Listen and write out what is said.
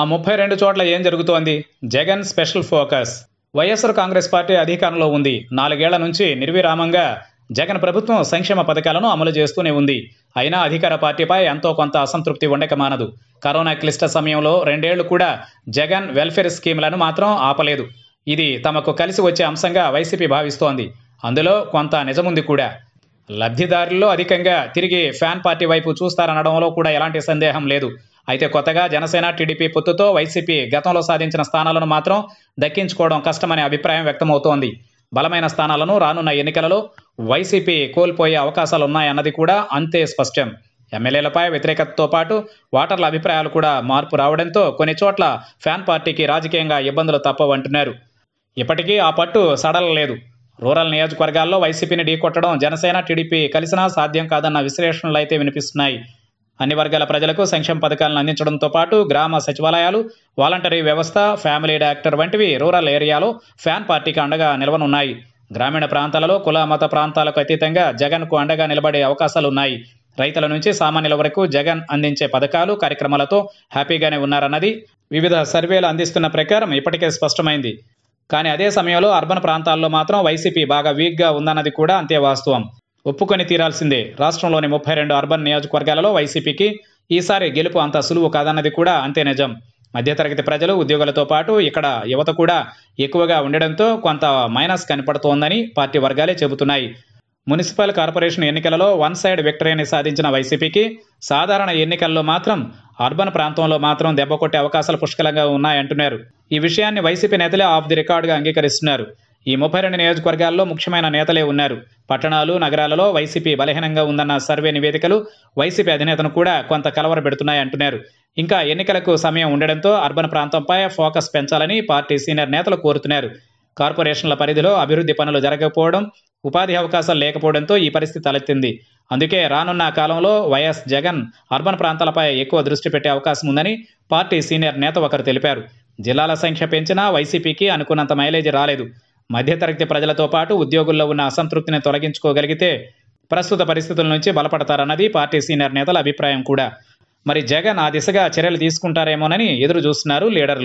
ఆ ముప్పై రెండు చోట్ల ఏం జరుగుతోంది Jagan special focus YSR Congress party అధికారంలో ఉంది నాలుగేళ్ల నుంచి నిర్విరామంగా జగన్ ప్రభుత్వం సంక్షేమ పథకాలను అమలు చేస్తూనే ఉంది అయినా అధికార పార్టీపై ఎంతో కొంత అసంతృప్తి ఉండక మానదు కరోనా క్లిష్ట సమయంలో రెండేళ్లు కూడా జగన్ వెల్ఫేర్ స్కీమ్లను మాత్రం ఆపలేదు ఇది తమకు కలిసి వచ్చే అంశంగా వైసీపీ భావిస్తోంది అందులో కొంత నిజముంది కూడా లబ్ధిదారుల్లో అధికంగా తిరిగి ఫ్యాన్ పార్టీ వైపు చూస్తారనడంలో కూడా ఎలాంటి సందేహం లేదు అయితే కొత్తగా జనసేన టీడీపీ పొత్తుతో వైసీపీ గతంలో సాధించిన స్థానాలను మాత్రం దక్కించుకోవడం కష్టమనే అభిప్రాయం వ్యక్తమవుతోంది బలమైన స్థానాలను రానున్న ఎన్నికలలో వైసీపీ కోల్పోయే అవకాశాలున్నాయన్నది కూడా అంతే స్పష్టం ఎమ్మెల్యేలపై వ్యతిరేకతతో పాటు ఓటర్ల అభిప్రాయాలు కూడా మార్పు రావడంతో కొన్ని చోట్ల ఫ్యాన్ పార్టీకి రాజకీయంగా ఇబ్బందులు తప్పవంటున్నారు ఇప్పటికీ ఆ పట్టు సడలలేదు రూరల్ నియోజకవర్గాల్లో వైసీపీని ఢీకొట్టడం జనసేన టీడీపీ కలిసినా సాధ్యం కాదన్న విశ్లేషణలు అయితే వినిపిస్తున్నాయి అన్ని వర్గాల ప్రజలకు సంక్షేమ పథకాలను అందించడంతో పాటు గ్రామ సచివాలయాలు వాలంటరీ వ్యవస్థ ఫ్యామిలీ డాక్టర్ వంటివి రూరల్ ఏరియాలో ఫ్యాన్ పార్టీకి అండగా నిలవనున్నాయి గ్రామీణ ప్రాంతాలలో కుల మత ప్రాంతాలకు అతీతంగా జగన్కు అండగా నిలబడే అవకాశాలున్నాయి రైతుల నుంచి సామాన్యుల వరకు జగన్ అందించే పథకాలు కార్యక్రమాలతో హ్యాపీగానే ఉన్నారన్నది వివిధ సర్వేలు అందిస్తున్న ప్రకారం ఇప్పటికే స్పష్టమైంది కానీ అదే సమయంలో అర్బన్ ప్రాంతాల్లో మాత్రం వైసీపీ బాగా వీక్గా ఉందన్నది కూడా అంతే వాస్తవం ఒప్పుకొని తీరాల్సిందే రాష్ట్రంలోని ముప్పై రెండు అర్బన్ నియోజకవర్గాలలో వైసీపీకి ఈసారి గెలుపు అంత సులువు కాదన్నది కూడా అంతే నిజం మధ్యతరగతి ప్రజలు ఉద్యోగులతో పాటు ఇక్కడ యువత కూడా ఎక్కువగా ఉండడంతో కొంత మైనస్ కనపడుతోందని పార్టీ వర్గాలే చెబుతున్నాయి మున్సిపల్ కార్పొరేషన్ ఎన్నికలలో వన్ సైడ్ విక్టరీని సాధించిన వైసీపీకి సాధారణ ఎన్నికల్లో మాత్రం అర్బన్ ప్రాంతంలో మాత్రం కొట్టే అవకాశాలు పుష్కలంగా ఉన్నాయంటున్నారు ఈ విషయాన్ని వైసీపీ నేతలే ఆఫ్ ది రికార్డుగా అంగీకరిస్తున్నారు ఈ ముప్పై రెండు నియోజకవర్గాల్లో ముఖ్యమైన నేతలే ఉన్నారు పట్టణాలు నగరాలలో వైసీపీ బలహీనంగా ఉందన్న సర్వే నివేదికలు వైసీపీ అధినేతను కూడా కొంత కలవర అంటున్నారు ఇంకా ఎన్నికలకు సమయం ఉండడంతో అర్బన్ ప్రాంతంపై ఫోకస్ పెంచాలని పార్టీ సీనియర్ నేతలు కోరుతున్నారు కార్పొరేషన్ల పరిధిలో అభివృద్ధి పనులు జరగకపోవడం ఉపాధి అవకాశాలు లేకపోవడంతో ఈ పరిస్థితి తలెత్తింది అందుకే రానున్న కాలంలో వైఎస్ జగన్ అర్బన్ ప్రాంతాలపై ఎక్కువ దృష్టి పెట్టే అవకాశం ఉందని పార్టీ సీనియర్ నేత ఒకరు తెలిపారు జిల్లాల సంఖ్య పెంచినా వైసీపీకి అనుకున్నంత మైలేజ్ రాలేదు మధ్యతరగతి ప్రజలతో పాటు ఉద్యోగుల్లో ఉన్న అసంతృప్తిని తొలగించుకోగలిగితే ప్రస్తుత పరిస్థితుల నుంచి బలపడతారన్నది పార్టీ సీనియర్ నేతల అభిప్రాయం కూడా మరి జగన్ ఆ దిశగా చర్యలు తీసుకుంటారేమోనని ఎదురు చూస్తున్నారు లీడర్లు